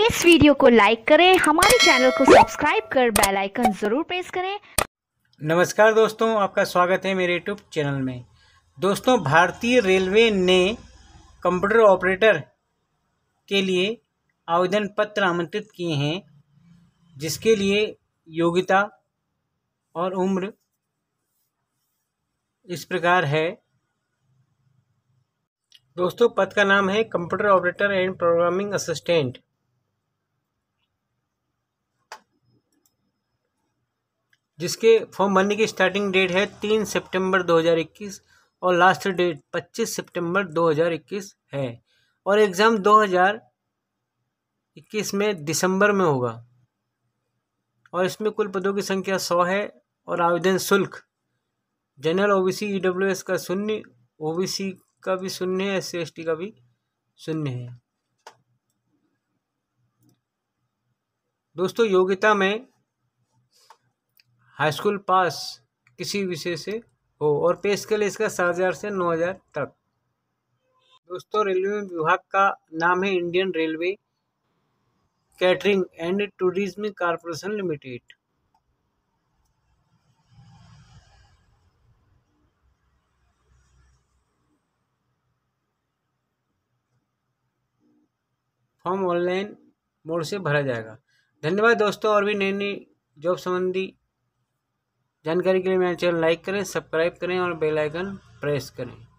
इस वीडियो को लाइक करें हमारे चैनल को सब्सक्राइब कर बेल आइकन ज़रूर प्रेस करें नमस्कार दोस्तों आपका स्वागत है मेरे यूट्यूब चैनल में दोस्तों भारतीय रेलवे ने कंप्यूटर ऑपरेटर के लिए आवेदन पत्र आमंत्रित किए हैं जिसके लिए योग्यता और उम्र इस प्रकार है दोस्तों पद का नाम है computer operator and programming assistant जिसके फॉर्म भरने की स्टार्टिंग डेट है तीन सितंबर 2021 और लास्ट डेट 25 सितंबर 2021 है और एग्ज़ाम 2021 में दिसंबर में होगा और इसमें कुल पदों की संख्या सौ है और आवेदन शुल्क जनरल ओबीसी ईडब्ल्यूएस का शून्य ओबीसी का भी शून्य है एस सी का भी शून्य है दोस्तों योग्यता में हाई स्कूल पास किसी विषय से हो और पेश स्केल इसका सात हज़ार से नौ हज़ार तक दोस्तों रेलवे विभाग का नाम है Indian Railway Catering and Tourism Corporation Limited form online mode से भरा जाएगा धन्यवाद दोस्तों और भी नई नई जॉब संबंधी जानकारी के लिए मेरा चैनल लाइक करें सब्सक्राइब करें और बेल आइकन प्रेस करें